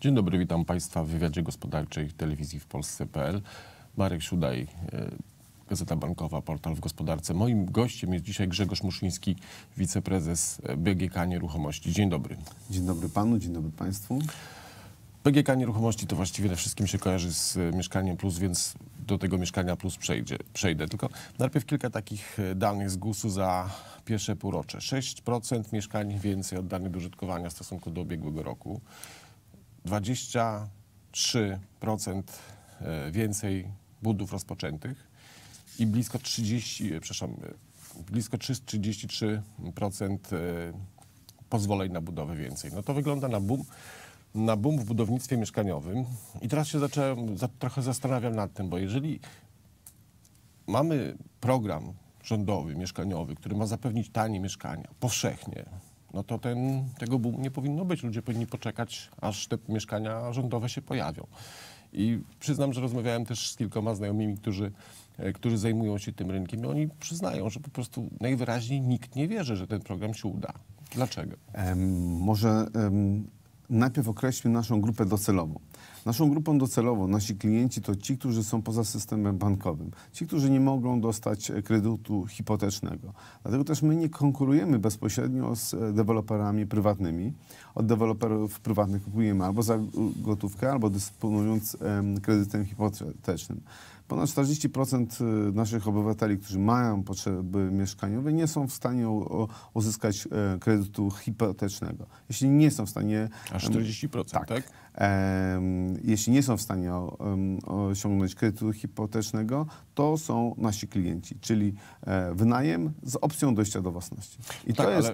Dzień dobry, witam Państwa w wywiadzie gospodarczej telewizji w Polsce.pl. Marek Siudaj, e, Gazeta Bankowa, portal w gospodarce. Moim gościem jest dzisiaj Grzegorz Muszyński, wiceprezes e, BGK Nieruchomości. Dzień dobry. Dzień dobry Panu, dzień dobry Państwu. BGK Nieruchomości to właściwie wszystkim się kojarzy z e, Mieszkaniem Plus, więc do tego Mieszkania Plus przejdzie, przejdę. Tylko najpierw kilka takich danych z GUS-u za pierwsze półrocze. 6% mieszkań więcej oddanych do użytkowania w stosunku do ubiegłego roku. 23% e, więcej budów rozpoczętych i blisko 30, e, przepraszam, e, blisko 33% pozwoleń na budowę więcej. No to wygląda na boom, na boom w budownictwie mieszkaniowym. I teraz się zacząłem, za, trochę zastanawiam nad tym, bo jeżeli mamy program rządowy, mieszkaniowy, który ma zapewnić tanie mieszkania powszechnie, no to ten, tego boomu nie powinno być. Ludzie powinni poczekać, aż te mieszkania rządowe się pojawią. I przyznam, że rozmawiałem też z kilkoma znajomymi, którzy, e, którzy zajmują się tym rynkiem i oni przyznają, że po prostu najwyraźniej nikt nie wierzy, że ten program się uda. Dlaczego? może najpierw określmy naszą grupę docelową. Naszą grupą docelową nasi klienci to ci, którzy są poza systemem bankowym, ci, którzy nie mogą dostać e, kredytu hipotecznego. Dlatego też my nie konkurujemy bezpośrednio z e, deweloperami prywatnymi. Od deweloperów prywatnych kupujemy albo za gotówkę, albo dysponując kredytem hipotecznym. Ponad 40% y, naszych obywateli, którzy mają potrzeby mieszkaniowe, nie są w stanie uzyskać e, kredytu hipotecznego. Jeśli nie są w stanie... Aż 40%, tak? tak? jeśli nie są w stanie osiągnąć kredytu hipotecznego, to są nasi klienci, czyli e, wynajem z opcją dojścia do własności. I tak, to jest...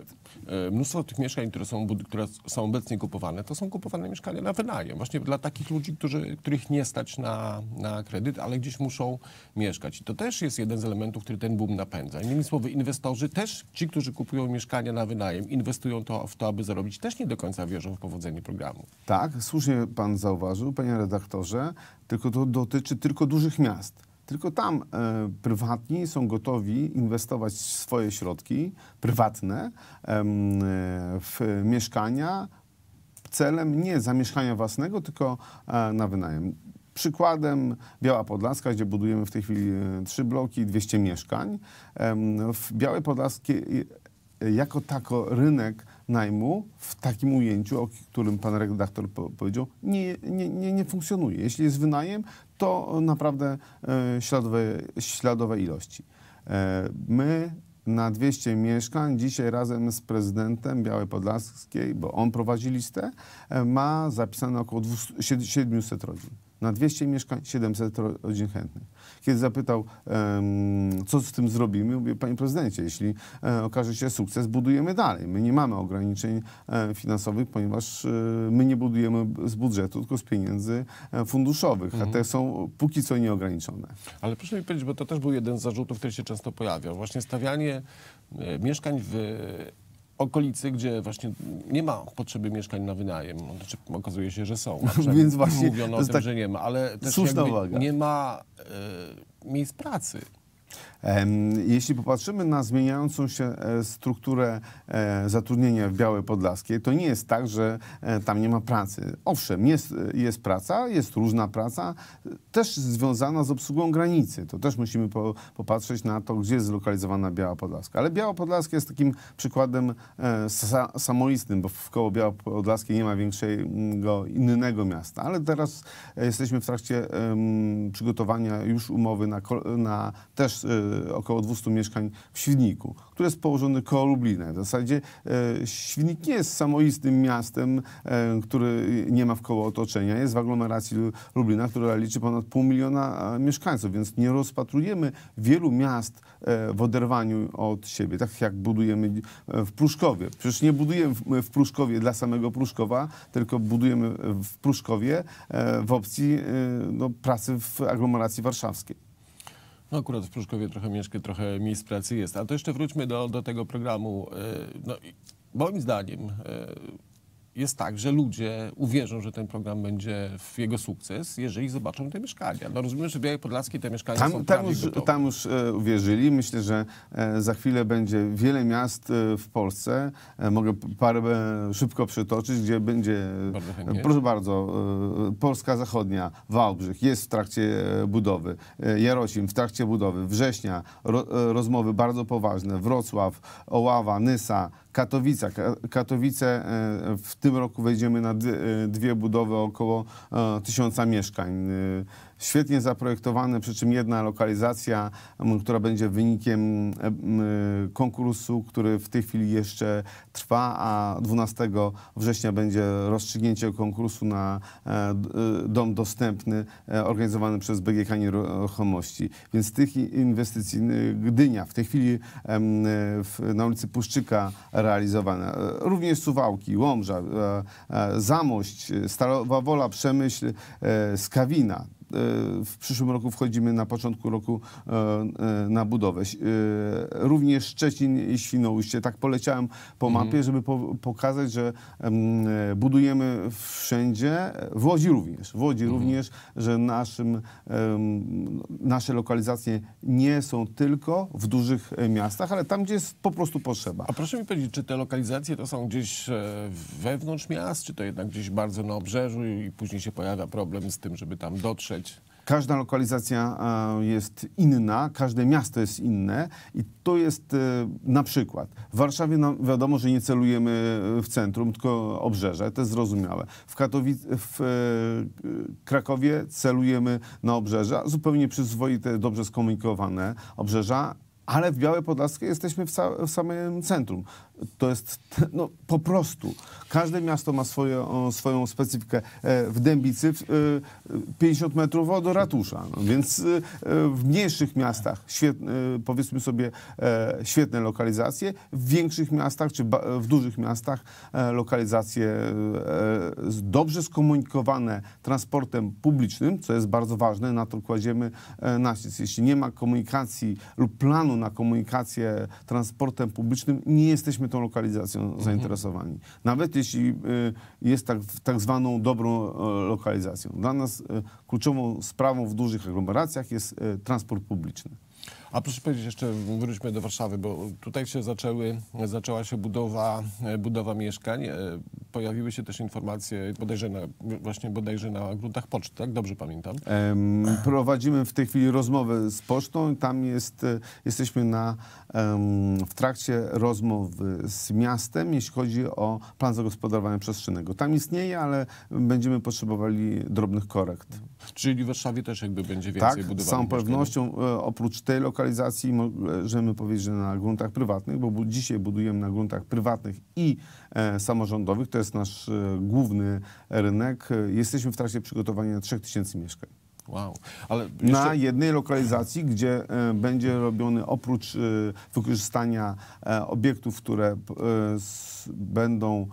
ale e, mnóstwo tych mieszkań, które są, które są obecnie kupowane, to są kupowane mieszkania na wynajem. Właśnie dla takich ludzi, którzy, których nie stać na, na kredyt, ale gdzieś muszą mieszkać. I to też jest jeden z elementów, który ten boom napędza. Innymi słowy, inwestorzy też, ci, którzy kupują mieszkania na wynajem, inwestują to w to, aby zarobić, też nie do końca wierzą w powodzenie programu. Tak, słusznie pan zauważył, panie redaktorze, tylko to dotyczy tylko dużych miast. Tylko tam e, prywatni są gotowi inwestować swoje środki prywatne e, w mieszkania celem nie zamieszkania własnego, tylko e, na wynajem. Przykładem Biała Podlaska, gdzie budujemy w tej chwili e, trzy bloki, 200 mieszkań. W Białej Podlaskiej e, e, jako tako rynek najmu w takim ujęciu, o którym pan redaktor powiedział, nie, nie, nie, nie funkcjonuje. Jeśli jest wynajem, to naprawdę śladowe, śladowe ilości. My na 200 mieszkań dzisiaj razem z prezydentem Białej Podlaskiej, bo on prowadzi listę, ma zapisane około 700 rodzin. Na 200 mieszkań 700 rodzin chętnych. Kiedy zapytał, co z tym zrobimy, mówię, panie prezydencie, jeśli e, okaże się sukces, budujemy dalej. My nie mamy ograniczeń e, finansowych, ponieważ e, my nie budujemy z budżetu, tylko z pieniędzy funduszowych, mhm. a te mhm. są póki co nieograniczone. Ale proszę mi powiedzieć, bo to też był jeden z zarzutów, który się często pojawiał. Właśnie stawianie mieszkań w okolicy, gdzie właśnie nie ma potrzeby mieszkań na wynajem. No, znaczy, okazuje się, że są. Więc właśnie mówiono o tym, tak że nie ma, ale też nie ma y, miejsc pracy. Jeśli popatrzymy na zmieniającą się e, strukturę e, zatrudnienia w Białej Podlaskiej, to nie jest tak, że e, tam nie ma pracy. Owszem, jest, jest praca, jest różna praca, też związana z obsługą granicy. To też musimy po, popatrzeć na to, gdzie jest zlokalizowana Biała Podlaska. Ale Biała Podlaska jest takim przykładem sa, samoistnym, bo w koło Biała Podlaskiej nie ma większego innego miasta. Ale teraz jesteśmy w trakcie um, przygotowania już umowy na, na też Y, około 200 mieszkań w Świdniku, które jest położone koło Lublina. W zasadzie y, Świdnik nie jest samoistnym miastem, y, który nie ma w koło otoczenia. Jest w aglomeracji Lublina, która liczy ponad pół miliona mieszkańców, więc nie rozpatrujemy wielu miast w oderwaniu od siebie, tak jak budujemy w Pruszkowie. Przecież nie budujemy w Pruszkowie dla samego Pruszkowa, tylko budujemy w Pruszkowie w opcji no, pracy w aglomeracji warszawskiej. No akurat w Pruszkowie trochę mieszkę, trochę miejsc pracy jest. Ale to jeszcze wróćmy do, do tego programu. E, no, moim zdaniem e, jest tak, że ludzie uwierzą, że ten program będzie w jego sukces, jeżeli zobaczą te mieszkania. No rozumiem, że w Białej Podlaskiej te mieszkania tam, są tam już, Tam już e, uwierzyli. Myślę, że e, za chwilę będzie wiele miast e, w Polsce. Mogę parę szybko przytoczyć, gdzie będzie... Bardzo proszę bardzo, Polska Zachodnia, Wałbrzych jest w trakcie budowy, Jarosim w trakcie budowy, Września, ro, rozmowy bardzo poważne, Wrocław, Oława, Nysa, Katowica. Katowice e, w tym roku wejdziemy na e, dwie budowy około e, tysiąca mieszkań. Świetnie zaprojektowane, przy czym jedna lokalizacja, która będzie wynikiem konkursu, który w tej chwili jeszcze trwa, a 12 września będzie rozstrzygnięcie konkursu na e, e, dom dostępny e, organizowany przez BGK Nieruchomości. Więc tych inwestycji Gdynia w tej chwili na ulicy Puszczyka realizowana. Również Suwałki, Łomża, Zamość, Stalowa Wola, Przemyśl, Skawina. E, w przyszłym roku wchodzimy na początku roku e, e, na budowę. Również Szczecin i Świnoujście. Tak poleciałem po mhm. mapie, żeby pokazać, że budujemy wszędzie, w Łodzi również. W Łodzi mhm. również, że naszym, nasze lokalizacje nie są tylko w dużych miastach, ale tam, gdzie jest po prostu potrzeba. A proszę mi powiedzieć, czy te lokalizacje to są gdzieś wewnątrz miast, czy to jednak gdzieś bardzo na obrzeżu i później się pojawia problem z tym, żeby tam dotrzeć? patrzeć. Każda lokalizacja e, jest inna, każde miasto jest inne i to jest e, na przykład w Warszawie wiadomo, że nie celujemy e, w centrum, tylko obrzeże, to jest zrozumiałe. W, Katowic w Krakowie celujemy na obrzeża, zupełnie przyzwoite, dobrze skomunikowane obrzeża, ale w Białej Podlaskiej jesteśmy w, w, samym centrum to jest no, po prostu. Każde miasto ma swoje, swoją specyfikę. E, w Dębicy 50 e, metrów od ratusza, no, więc e, w mniejszych miastach, świetne, powiedzmy sobie, świetne lokalizacje, w większych miastach czy w dużych miastach lokalizacje dobrze skomunikowane transportem publicznym, co jest bardzo ważne, na to kładziemy nacisk. Jeśli nie ma komunikacji lub planu na komunikację transportem publicznym, nie jesteśmy jesteśmy tą lokalizacją mhm. zainteresowani. Nawet jeśli y, jest tak, tak zwaną dobrą e, lokalizacją. Dla nas e, kluczową sprawą w dużych aglomeracjach jest e, transport publiczny. A proszę powiedzieć, jeszcze wróćmy do Warszawy, bo tutaj się zaczęły, zaczęła się budowa, e, budowa mieszkań. E, pojawiły się też informacje, bodajże na, właśnie bodajże na gruntach poczty, tak? Dobrze pamiętam. Um, prowadzimy w tej chwili rozmowę z pocztą. Tam jest, e, jesteśmy na, um, w trakcie rozmów z miastem, jeśli chodzi o plan zagospodarowania przestrzennego. Tam istnieje, ale będziemy potrzebowali drobnych korekt. Czyli w Warszawie też jakby będzie więcej tak, budowanych. Z całą pewnością e, oprócz tej lokalizacji e, możemy powiedzieć, że na gruntach prywatnych, bo dzisiaj budujemy na gruntach prywatnych i e, samorządowych, to jest nasz główny rynek. Jesteśmy w trakcie przygotowania 3000 mieszkań. Wow. Jeszcze... Na jednej lokalizacji, gdzie e, będzie robiony oprócz e, wykorzystania e, obiektów, które będą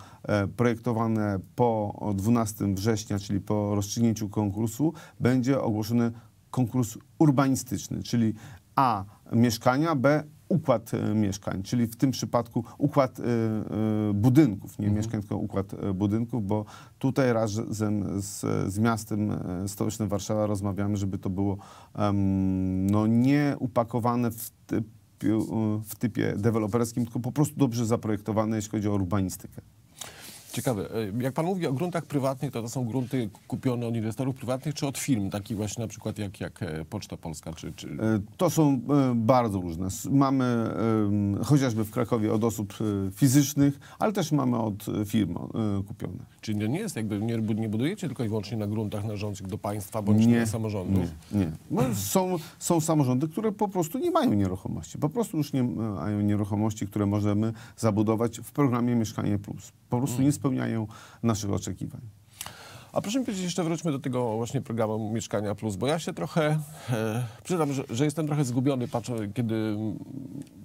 projektowane po 12 września, czyli po rozstrzygnięciu konkursu, będzie ogłoszony konkurs urbanistyczny, czyli A mieszkania, B układ e, mieszkań, czyli w tym przypadku układ e, e, budynków, nie mhm. mieszkań, tylko układ budynków, bo tutaj razem z, z miastem stołecznym Warszawa rozmawiamy, żeby to było no, nie upakowane w typie, w typie deweloperskim, tylko po prostu dobrze zaprojektowane, jeśli chodzi o urbanistykę. Ciekawe. E, jak pan mówi o gruntach prywatnych, to to są grunty kupione od inwestorów prywatnych czy od firm, takich właśnie na przykład jak, jak e, Poczta Polska? Czy, czy... E, to są bardzo różne. Mamy chociażby w Krakowie od osób fizycznych, ale też mamy od firm kupione. Czyli to nie jest jakby, nie, nie budujecie tylko i wyłącznie na gruntach należących do państwa bądź nie, do samorządów? Nie, nie. No, są, są samorządy, które po prostu nie mają nieruchomości. Po prostu już nie mają nieruchomości, które możemy zabudować w programie Mieszkanie Plus. Po prostu mm. nie spełniają naszych oczekiwań. A proszę mi powiedzieć, jeszcze wróćmy do tego właśnie programu Mieszkania Plus, bo ja się trochę, e, przyznam, że, że, jestem trochę zgubiony, patrzę, kiedy mm,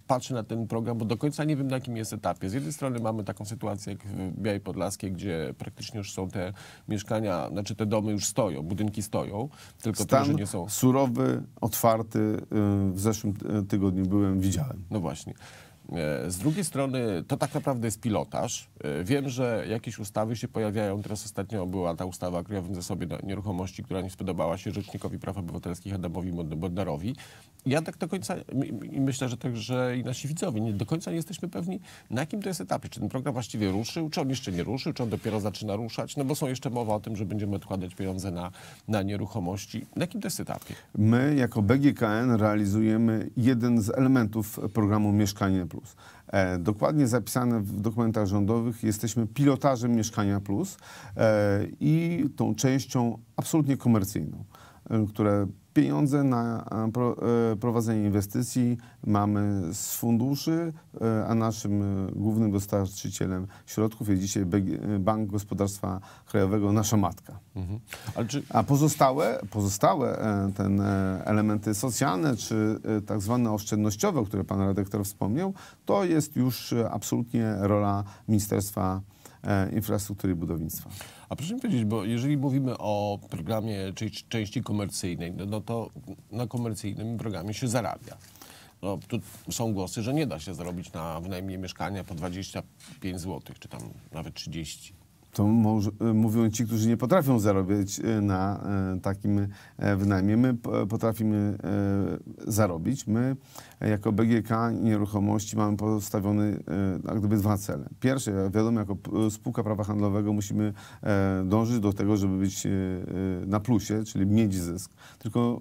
patrzę na ten program, bo do końca nie wiem, na jakim jest etapie. Z jednej strony mamy taką sytuację jak w Białej Podlaskiej, gdzie praktycznie już są te mieszkania, znaczy te domy już stoją, budynki stoją, tylko Stan to, że nie są... surowy, otwarty, y, w zeszłym y, tygodniu byłem, widziałem. No właśnie. E, z drugiej strony to tak naprawdę jest pilotaż. E, wiem, że jakieś ustawy się pojawiają. Teraz ostatnio była ta ustawa o krajowym zasobie nieruchomości, która nie spodobała się Rzecznikowi Praw Obywatelskich Adamowi Bodnarowi. Ja tak do końca, i myślę, że także i nasi widzowie, nie, do końca nie jesteśmy pewni, na jakim to jest etapie. Czy ten program właściwie ruszył, czy on jeszcze nie ruszył, czy on dopiero zaczyna ruszać, no bo są jeszcze mowa o tym, że będziemy odkładać pieniądze na, na nieruchomości. Na jakim to jest etapie? My jako BGKN realizujemy jeden z elementów programu Mieszkanie Plus. Plus. E, dokładnie zapisane w dokumentach rządowych jesteśmy pilotażem Mieszkania Plus e, i tą częścią absolutnie komercyjną, e, które Pieniądze na e, prowadzenie inwestycji mamy z funduszy, e, a naszym e, głównym dostarczycielem środków jest dzisiaj Bank Gospodarstwa Krajowego, nasza matka. Mhm. Czy... A pozostałe, pozostałe ten elementy socjalne, czy tak zwane oszczędnościowe, które pan redaktor wspomniał, to jest już absolutnie rola Ministerstwa E, infrastruktury budownictwa. A proszę mi powiedzieć, bo jeżeli mówimy o programie części komercyjnej, no, no to na komercyjnym programie się zarabia. No, tu są głosy, że nie da się zarobić na wynajmniej mieszkania po 25 zł, czy tam nawet 30 to może, mówią ci, którzy nie potrafią zarobić e, na e, takim e, wynajmie. My potrafimy zarobić. My jako BGK Nieruchomości mamy postawiony gdyby dwa cele. Pierwsze, wiadomo, jako spółka prawa handlowego musimy dążyć do tego, żeby być na plusie, czyli mieć zysk. Tylko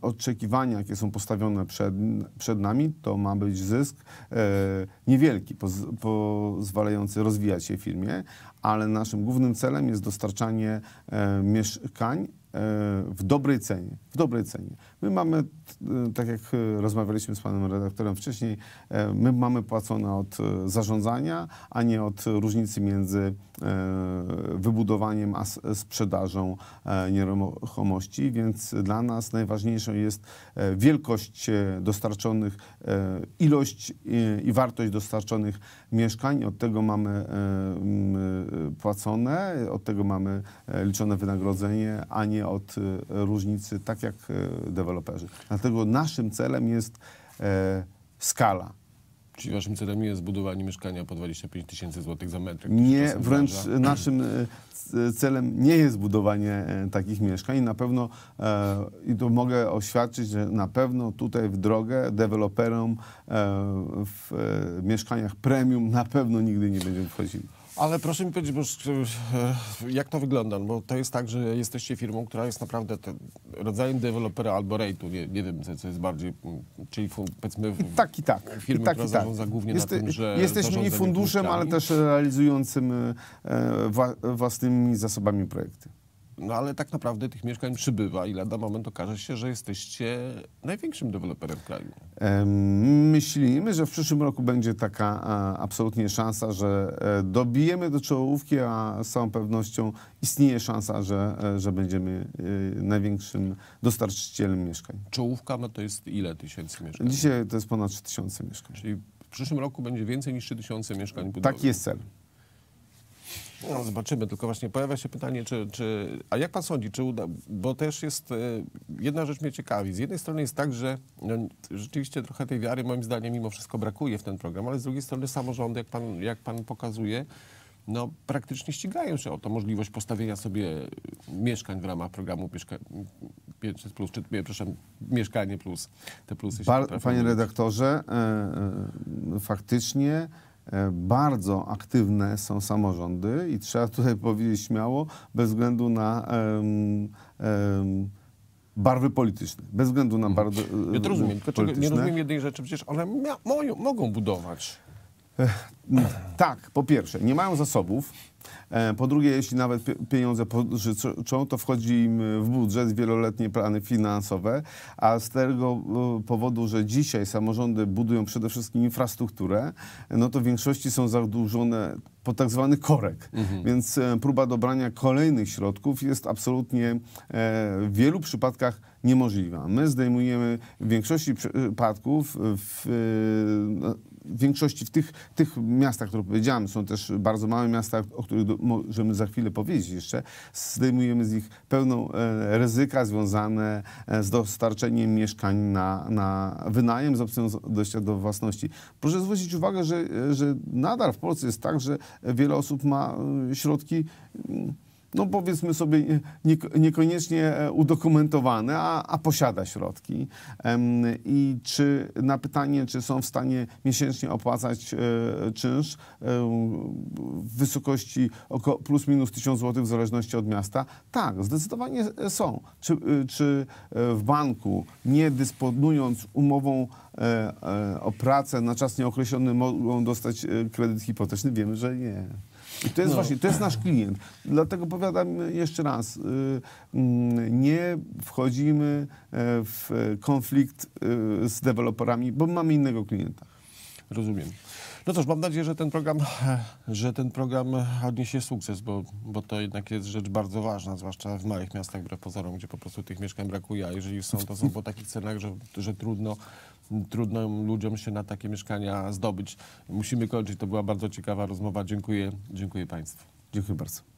oczekiwania, jakie są postawione przed, przed nami, to ma być zysk niewielki, pozwalający rozwijać się firmie, ale naszym głównym celem jest dostarczanie e, mieszkań E, w dobrej cenie. W dobrej cenie. My mamy, e, tak jak e, rozmawialiśmy z panem redaktorem wcześniej, my mamy płacone od zarządzania, a nie od różnicy między wybudowaniem a sprzedażą nieruchomości, więc dla nas najważniejszą jest wielkość dostarczonych, ilość i wartość dostarczonych mieszkań. Od tego mamy płacone, od tego mamy liczone wynagrodzenie, a nie od e, różnicy, tak jak e, deweloperzy. Dlatego naszym celem jest e, skala. Czyli waszym celem jest budowanie mieszkania po 25 tysięcy złotych za metr? Nie, wręcz naszym celem nie jest budowanie takich mieszkań. Na pewno, i to mogę oświadczyć, że na pewno tutaj w drogę deweloperom w mieszkaniach premium na pewno nigdy nie będziemy wchodzili. Ale proszę mi powiedzieć, bo e, jak to wygląda? Bo to jest tak, że jesteście firmą, która jest naprawdę rodzajem dewelopera albo rate'u, nie, nie, wiem, co, jest bardziej, mm, czyli powiedzmy tak i tak. firmy, I tak, która i tak. zarządza tak. głównie Jeste, na tym, że Jesteśmy i funduszem, ale też realizującym e, wa, własnymi zasobami projekty. No ale tak naprawdę tych mieszkań przybywa i lada moment okaże się, że jesteście największym deweloperem w kraju. Myślimy, że w przyszłym roku będzie taka absolutnie szansa, że e, dobijemy do czołówki, a z całą pewnością istnieje szansa, że, e, że będziemy e, największym dostarczycielem mieszkań. Czołówka no to jest ile tysięcy mieszkań? Dzisiaj to jest ponad 3000 mieszkań. Czyli w przyszłym roku będzie więcej niż 3000 mieszkań budowanych. Tak jest cel. No, zobaczymy, tylko właśnie pojawia się pytanie, czy, czy, a jak pan sądzi, czy uda, bo też jest, e, jedna rzecz mnie ciekawi, z jednej strony jest tak, że no, rzeczywiście trochę tej wiary moim zdaniem mimo wszystko brakuje w ten program, ale z drugiej strony samorządy, jak pan, jak pan pokazuje, no, praktycznie ścigają się o to możliwość postawienia sobie mieszkań w ramach programu Mieszka 500 plus, czy przepraszam, Mieszkanie Plus. Te plusy Panie redaktorze, e, e, faktycznie E, bardzo aktywne są samorządy i trzeba tutaj powiedzieć śmiało, bez względu na um, um, barwy polityczne, bez względu na mhm. barwy e, ja to rozumiem, polityczne. nie rozumiem jednej rzeczy, przecież one mia- mogą budować. Tak, po pierwsze, nie mają zasobów. E, po drugie, jeśli nawet pieniądze pożyczą, to wchodzi im w budżet wieloletnie plany finansowe, a z tego e, powodu, że dzisiaj samorządy budują przede wszystkim infrastrukturę, no to w większości są zadłużone po tak zwany korek. Mhm. Więc e, próba dobrania kolejnych środków jest absolutnie w wielu przypadkach niemożliwa. My zdejmujemy w większości przypadków e, w, e, no, w większości w tych, tych miastach, które powiedziałem, są też bardzo małe miasta, o których do, możemy za chwilę powiedzieć jeszcze, zdejmujemy z nich pełną e, ryzyka związane z dostarczeniem mieszkań na, na wynajem z opcją dojścia do własności. Proszę zwrócić uwagę, że, że nadal w Polsce jest tak, że wiele osób ma środki mm, no powiedzmy sobie, e, niekoniecznie e, udokumentowane, a, a posiada środki. I czy na pytanie, czy są w stanie miesięcznie opłacać e, czynsz w wysokości około plus minus 1000 zł w zależności od miasta? Tak, zdecydowanie są. Czy, czy w banku, nie dysponując umową o pracę na czas nieokreślony, mogą dostać kredyt hipoteczny? Wiemy, że nie to jest no. właśnie, to jest nasz klient. Dlatego powiadam jeszcze raz, y, mm, nie wchodzimy e, w konflikt y, z deweloperami, bo mamy innego klienta. Rozumiem. No cóż, mam nadzieję, że ten program, e, że ten program e, odniesie sukces, bo, bo to jednak jest rzecz bardzo ważna, zwłaszcza w małych miastach, wbrew pozorom, gdzie po prostu tych mieszkań brakuje, a jeżeli są, to są po takich cenach, że, że trudno trudno ludziom się na takie mieszkania zdobyć. Musimy kończyć. To była bardzo ciekawa rozmowa. Dziękuję, dziękuję Państwu. Dziękuję bardzo.